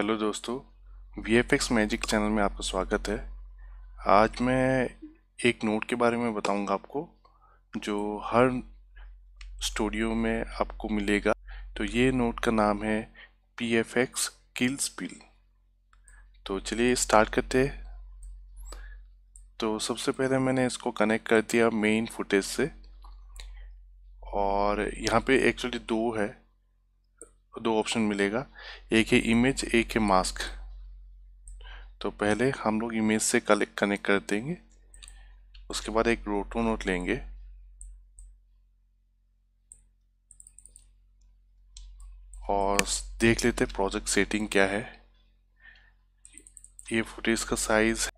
hello दोस्तों V F X magic channel में आपका स्वागत है आज मैं एक नोट के बारे में बताऊंगा आपको जो हर स्टूडियो में आपको मिलेगा तो ये नोट का नाम है P F X kills pill तो चलिए स्टार्ट करते हैं तो सबसे पहले मैंने इसको कनेक्ट कर दिया मेन फुटेज से और यहाँ पे एक्चुअली दो है दो ऑप्शन मिलेगा एक है इमेज एक है मास्क तो पहले हम लोग इमेज से कलेक्ट कनेक्ट कर देंगे उसके बाद एक रोटो नोट लेंगे और देख लेते हैं प्रोजेक्ट सेटिंग क्या है ये फुटेज का साइज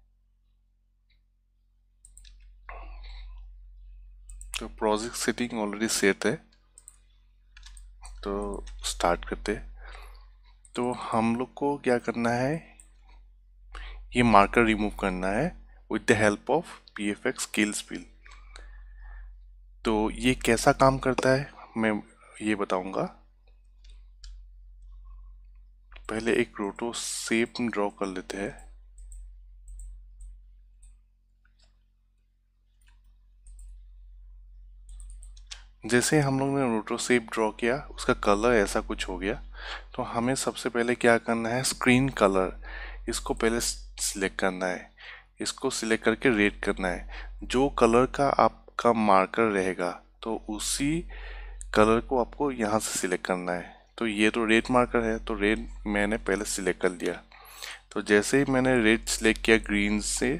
तो प्रोजेक्ट सेटिंग ऑलरेडी सेट है तो स्टार्ट करते तो हम लोग को क्या करना है ये मार्कर रिमूव करना है with the help of P F X skills bill तो ये कैसा काम करता है मैं ये बताऊंगा पहले एक रोटो सेप ड्रॉ कर लेते हैं जैसे हम लोग ने रोटोसेप ड्रॉ किया उसका कलर ऐसा कुछ हो गया तो हमें सबसे पहले क्या करना है स्क्रीन कलर इसको पहले सिलेक्ट करना है इसको सिलेक्ट करके रेड करना है जो कलर का आपका मार्कर रहेगा तो उसी कलर को आपको यहाँ से सिलेक्ट करना है तो ये तो रेड मार्कर है तो रेड मैंने पहले सिलेक्ट कर लिया तो जैसे ही मैंने रेड सिलेक्ट किया ग्रीन से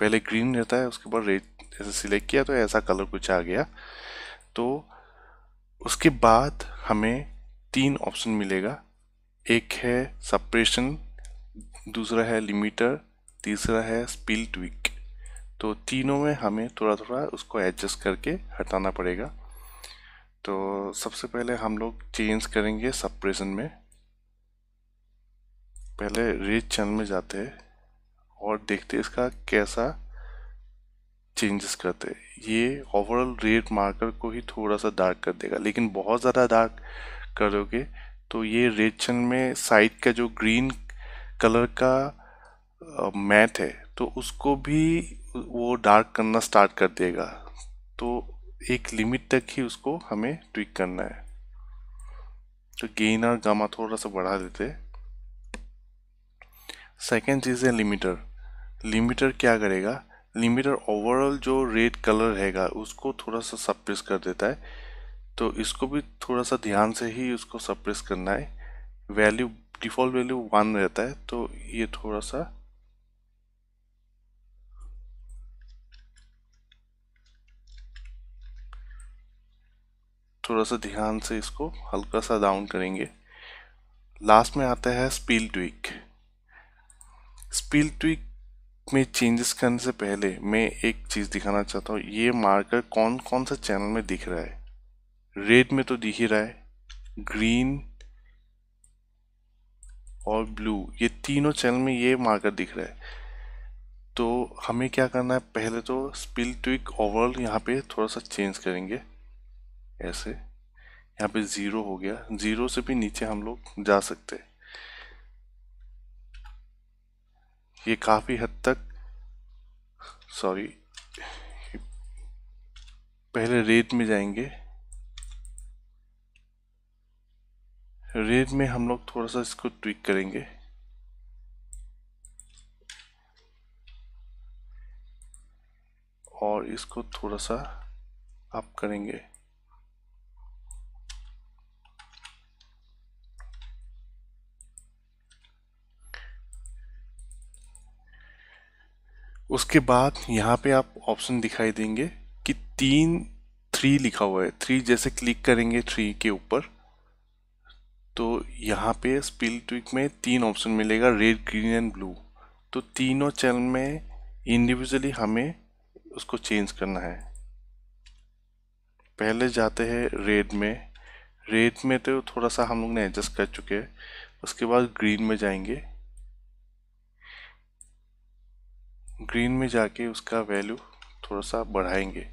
पहले ग्रीन रहता है उसके बाद रेड जैसे सिलेक्ट किया तो ऐसा कलर कुछ आ गया तो उसके बाद हमें तीन ऑप्शन मिलेगा एक है सप्रेशन दूसरा है लिमिटर तीसरा है स्पिल ट्विक तो तीनों में हमें थोड़ा थोड़ा उसको एडजस्ट करके हटाना पड़ेगा तो सबसे पहले हम लोग चेंज करेंगे सप्रेशन में पहले रेज चैनल में जाते हैं और देखते इसका कैसा चेंजेस करते ये ओवरऑल रेड मार्कर को ही थोड़ा सा डार्क कर देगा लेकिन बहुत ज़्यादा डार्क करोगे तो ये रेड चन में साइड का जो ग्रीन कलर का मैट है तो उसको भी वो डार्क करना स्टार्ट कर देगा तो एक लिमिट तक ही उसको हमें ट्विक करना है तो गेन और गामा थोड़ा सा बढ़ा देते सेकेंड चीज़ है लिमिटर लिमिटर क्या करेगा लिमिटर ओवरऑल जो रेड कलर रहेगा उसको थोड़ा सा सप्रेस कर देता है तो इसको भी थोड़ा सा ध्यान से ही उसको सप्रेस करना है वैल्यू डिफ़ॉल्ट वैल्यू वन रहता है तो ये थोड़ा सा थोड़ा सा ध्यान से इसको हल्का सा डाउन करेंगे लास्ट में आता है स्पील ट्विक स्पील ट्विक में चेंजेस करने से पहले मैं एक चीज़ दिखाना चाहता हूँ ये मार्कर कौन कौन सा चैनल में दिख रहा है रेड में तो दिख ही रहा है ग्रीन और ब्लू ये तीनों चैनल में ये मार्कर दिख रहा है तो हमें क्या करना है पहले तो स्पिल ट्विक ओवरऑल यहाँ पे थोड़ा सा चेंज करेंगे ऐसे यहाँ पे ज़ीरो हो गया ज़ीरो से भी नीचे हम लोग जा सकते हैं ये काफ़ी हद तक सॉरी पहले रेत में जाएंगे रेत में हम लोग थोड़ा सा इसको ट्विक करेंगे और इसको थोड़ा सा अप करेंगे उसके बाद यहाँ पे आप ऑप्शन दिखाई देंगे कि तीन थ्री लिखा हुआ है थ्री जैसे क्लिक करेंगे थ्री के ऊपर तो यहाँ पे स्पिल ट्विक में तीन ऑप्शन मिलेगा रेड ग्रीन एंड ब्लू तो तीनों चैनल में इंडिविजुअली हमें उसको चेंज करना है पहले जाते हैं रेड में रेड में तो थोड़ा सा हम लोग ने एडजस्ट कर चुके हैं उसके बाद ग्रीन में जाएंगे ग्रीन में जाके उसका वैल्यू थोड़ा सा बढ़ाएंगे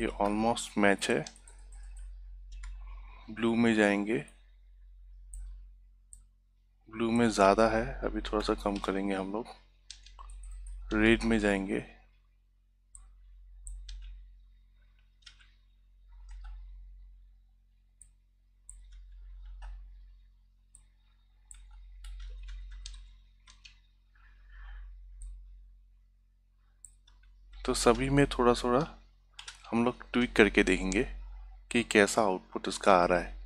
ये ऑलमोस्ट मैच है ब्लू में जाएंगे ब्लू में ज़्यादा है अभी थोड़ा सा कम करेंगे हम लोग रेड में जाएंगे तो सभी में थोड़ा थोड़ा हम लोग ट्विक करके देखेंगे कि कैसा आउटपुट उसका आ रहा है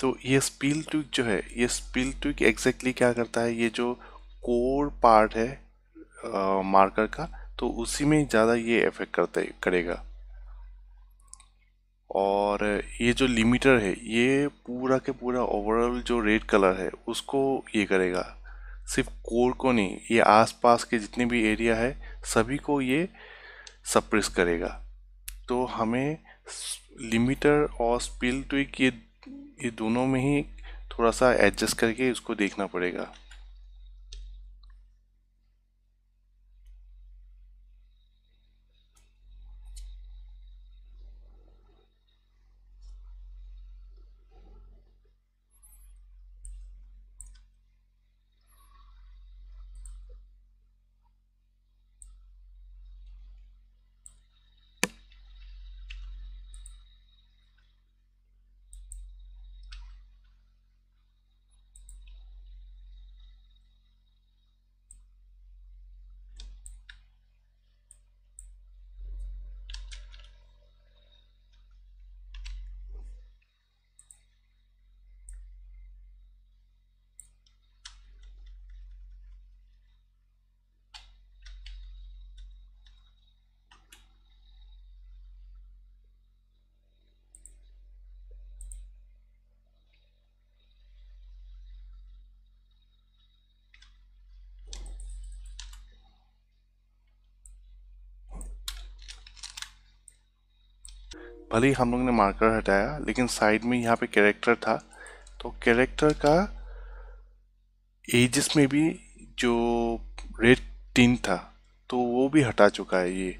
तो ये स्पील ट्विक जो है ये स्पील ट्विक एग्जैक्टली क्या करता है ये जो कोर पार्ट है आ, मार्कर का तो उसी में ज़्यादा ये इफेक्ट करता है करेगा और ये जो लिमिटर है ये पूरा के पूरा ओवरऑल जो रेड कलर है उसको ये करेगा सिर्फ कोर को नहीं ये आसपास के जितने भी एरिया है सभी को ये सप्रेस करेगा तो हमें लिमिटर और स्पिल ट्विक ये ये दोनों में ही थोड़ा सा एडजस्ट करके इसको देखना पड़ेगा भले ही हम लोग ने मार्कर हटाया लेकिन साइड में यहाँ पे कैरेक्टर था तो कैरेक्टर का एजिस में भी जो रेड टीन था तो वो भी हटा चुका है ये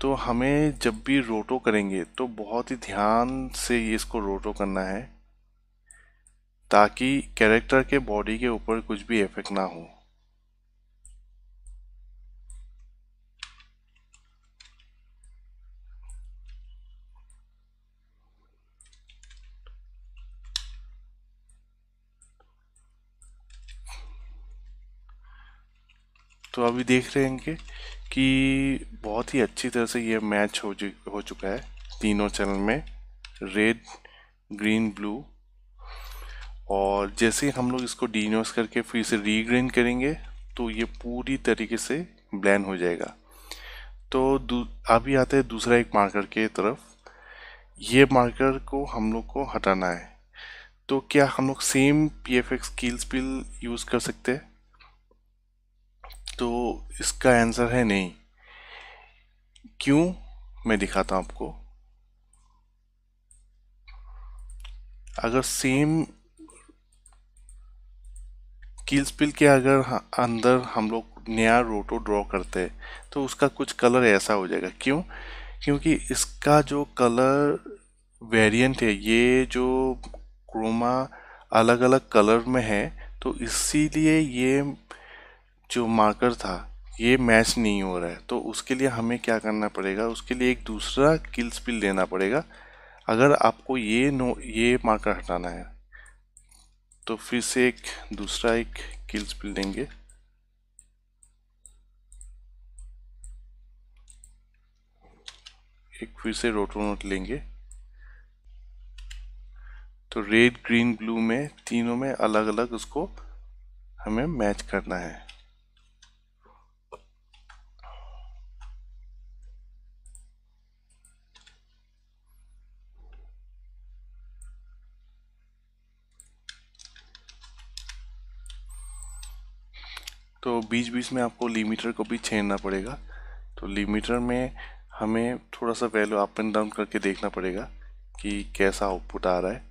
तो हमें जब भी रोटो करेंगे तो बहुत ही ध्यान से ये इसको रोटो करना है ताकि कैरेक्टर के बॉडी के ऊपर कुछ भी इफेक्ट ना हो तो अभी देख रहे हैं कि, कि बहुत ही अच्छी तरह से ये मैच हो हो चुका है तीनों चैनल में रेड ग्रीन ब्लू और जैसे हम लोग इसको डीनोस करके फिर से रीग्रेन करेंगे तो ये पूरी तरीके से ब्लैंड हो जाएगा तो अभी आते हैं दूसरा एक मार्कर के तरफ ये मार्कर को हम लोग को हटाना है तो क्या हम लोग same P F X kill spill use कर सकते हैं तो इसका आंसर है नहीं क्यों मैं दिखाता हूं आपको अगर सेम कील स्पिल के अगर अंदर हम लोग नया रोटो ड्रॉ करते हैं तो उसका कुछ कलर ऐसा हो जाएगा क्यों क्योंकि इसका जो कलर वेरिएंट है ये जो क्रोमा अलग अलग कलर में है तो इसीलिए ये जो मार्कर था ये मैच नहीं हो रहा है तो उसके लिए हमें क्या करना पड़ेगा उसके लिए एक दूसरा किल स्पिल लेना पड़ेगा अगर आपको ये नो ये मार्कर हटाना है तो फिर से एक दूसरा एक किल स्पिल लेंगे एक फिर से रोटो नोट लेंगे तो रेड ग्रीन ब्लू में तीनों में अलग अलग उसको हमें मैच करना है तो बीच बीच में आपको लिमिटर को भी छेड़ना पड़ेगा तो लिमिटर में हमें थोड़ा सा वैल्यू अप एंड डाउन करके देखना पड़ेगा कि कैसा आउटपुट आ रहा है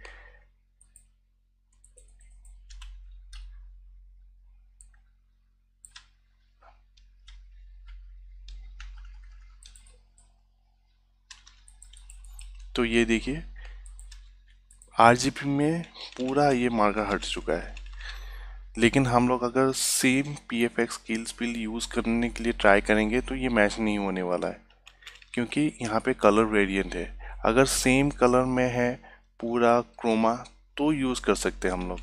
तो ये देखिए आरजीपी में पूरा ये मार्कर हट चुका है लेकिन हम लोग अगर same P F X kill spill use करने के लिए ट्राई करेंगे तो ये मैच नहीं होने वाला है क्योंकि यहाँ पे कलर वेरिएंट है अगर सेम कलर में है पूरा क्रोमा तो यूज़ कर सकते हैं हम लोग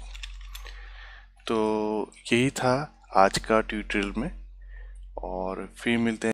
तो यही था आज का ट्यूटोरियल में और फिर मिलते हैं